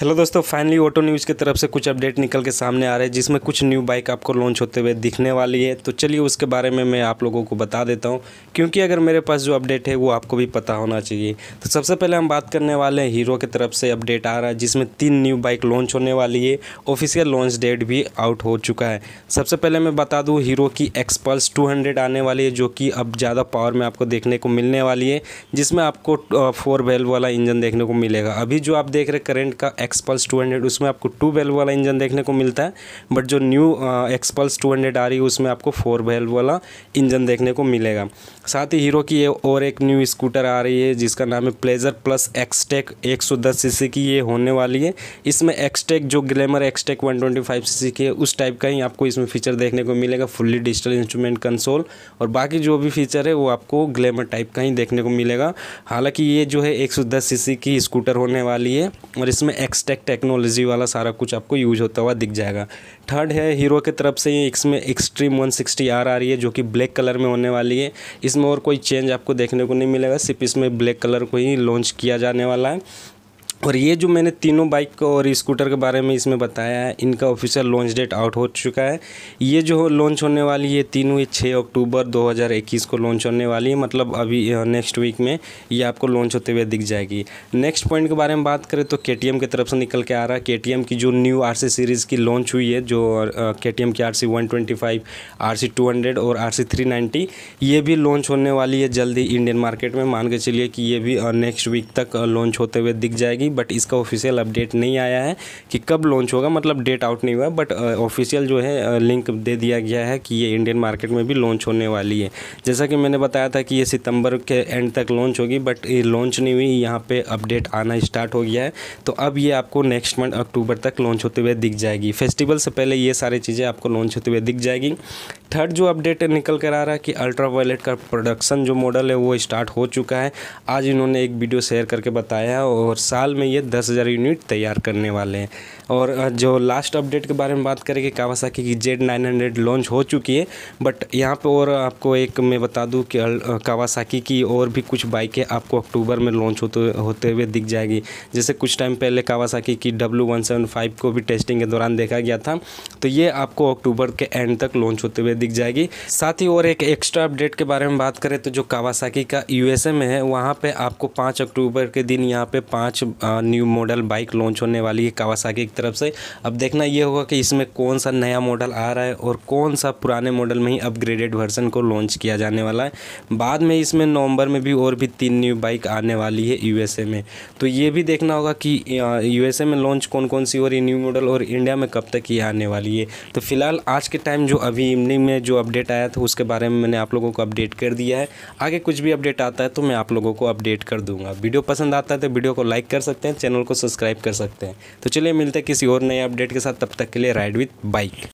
hello दोस्तों finally auto news की तरफ से कुछ अपडेट निकल के सामने आ रहे हैं जिसमें कुछ न्यू बाइक आपको लॉन्च होते हुए दिखने वाली है तो चलिए उसके बारे में मैं आप लोगों को बता देता हूं क्योंकि अगर मेरे पास जो अपडेट है वो आपको भी पता होना चाहिए तो सबसे पहले हम बात करने वाले हैं हीरो की तरफ से अपडेट आ रहा है जिसमें तीन न्यू बाइक लॉन्च होने वाली है ऑफिशियल लॉन्च डेट भी आउट हो चुका है सबसे पहले मैं बता दूँ हीरो की एक्सपल्स टू आने वाली है जो कि अब ज़्यादा पावर में आपको देखने को मिलने वाली है जिसमें आपको फोर वेल्व वाला इंजन देखने को मिलेगा अभी जो आप देख रहे करेंट का एक्सपल्स टू हंड्रेड उसमें आपको टू वेल्व वाला इंजन देखने को मिलता है बट जो न्यू एक्सपल्स टू हंड्रेड आ रही है उसमें आपको फोर वेल्व वाला इंजन देखने को मिलेगा साथ ही हीरो की ये और एक न्यू स्कूटर आ रही है जिसका नाम है प्लेजर प्लस एक्सटेक सी सी की ये होने वाली है इसमें एक्सटेक जो ग्लैमर एक्सटेक सी सी की है उस टाइप का ही आपको इसमें फीचर देखने को मिलेगा फुल्ली डिजिटल इंस्ट्रूमेंट कंसोल और बाकी जो भी फीचर है वो आपको ग्लैमर टाइप का ही देखने को मिलेगा हालाँकि ये जो है एक सौ की स्कूटर होने वाली है और इसमें एक्सटेक टेक्नोलॉजी वाला सारा कुछ आपको यूज होता हुआ दिख जाएगा थर्ड है हीरो के तरफ से ये इसमें एक्सट्रीम वन सिक्सटी आर आ रही है जो कि ब्लैक कलर में होने वाली है इसमें और कोई चेंज आपको देखने को नहीं मिलेगा सिर्फ इसमें ब्लैक कलर को ही लॉन्च किया जाने वाला है और ये जो मैंने तीनों बाइक और स्कूटर के बारे में इसमें बताया है इनका ऑफिशियल लॉन्च डेट आउट हो चुका है ये जो लॉन्च होने वाली है तीनों ये छः अक्टूबर 2021 को लॉन्च होने वाली है मतलब अभी नेक्स्ट वीक में ये आपको लॉन्च होते हुए दिख जाएगी नेक्स्ट पॉइंट के बारे में बात करें तो के की तरफ से निकल के आ रहा है के की जो न्यू आर सीरीज़ की लॉन्च हुई है जो के टी एम की R C one twenty five R C two hundred और आर सी थ्री नाइन्टी ये भी लॉन्च होने वाली है जल्दी इंडियन मार्केट में मान के चलिए कि ये भी नेक्स्ट वीक तक लॉन्च होते हुए दिख जाएगी जाएगी बट इसका ऑफिशियल अपडेट नहीं आया है कि कब लॉन्च होगा मतलब डेट आउट नहीं हुआ बट ऑफिशियल uh, जो है लिंक uh, दे दिया गया है कि ये इंडियन मार्केट में भी लॉन्च होने वाली है जैसा कि मैंने बताया था कि ये सितंबर के एंड तक लॉन्च होगी बट ये लॉन्च नहीं हुई यहाँ पर अपडेट आना स्टार्ट हो गया है तो अब ये आपको नेक्स्ट मंथ अक्टूबर तक लॉन्च होते हुए दिख जाएगी फेस्टिवल से पहले ये सारी चीज़ें आपको लॉन्च होते हुए दिख जाएगी थर्ड जो अपडेट निकल कर आ रहा है कि अल्ट्रा वायलेट का प्रोडक्शन जो मॉडल है वो स्टार्ट हो चुका है आज इन्होंने एक वीडियो शेयर करके बताया और साल में ये दस हज़ार यूनिट तैयार करने वाले हैं और जो लास्ट अपडेट के बारे में बात करें कि कावासाकी की जेड नाइन हंड्रेड लॉन्च हो चुकी है बट यहाँ पर और आपको एक मैं बता दूँ कि कावासाकी की और भी कुछ बाइकें आपको अक्टूबर में लॉन्च होते होते हुए दिख जाएगी जैसे कुछ टाइम पहले कावासाकी की डब्ल्यू वन सेवन फाइव को भी टेस्टिंग के दौरान देखा गया था तो ये आपको अक्टूबर के एंड तक लॉन्च होते हुए दिख जाएगी साथ ही और एक एक्स्ट्रा अपडेट के बारे में बात करें तो जो कावासाकी का यूएसए में है वहाँ पे आपको पाँच अक्टूबर के दिन यहाँ पे पाँच न्यू मॉडल बाइक लॉन्च होने वाली है कावासाकी की तरफ से अब देखना ये होगा कि इसमें कौन सा नया मॉडल आ रहा है और कौन सा पुराने मॉडल में ही अपग्रेडेड वर्जन को लॉन्च किया जाने वाला है बाद में इसमें नवंबर में भी और भी तीन न्यू बाइक आने वाली है यूएसए में तो ये भी देखना होगा कि यूएसए में लॉन्च कौन कौन सी हो रही न्यू मॉडल और इंडिया में कब तक ये आने वाली है तो फिलहाल आज के टाइम जो अभी इवनिंग में में जो अपडेट आया था उसके बारे में मैंने आप लोगों को अपडेट कर दिया है आगे कुछ भी अपडेट आता है तो मैं आप लोगों को अपडेट कर दूंगा वीडियो पसंद आता है तो वीडियो को लाइक कर सकते हैं चैनल को सब्सक्राइब कर सकते हैं तो चलिए मिलते हैं किसी और नए अपडेट के साथ तब तक के लिए राइड विथ बाइक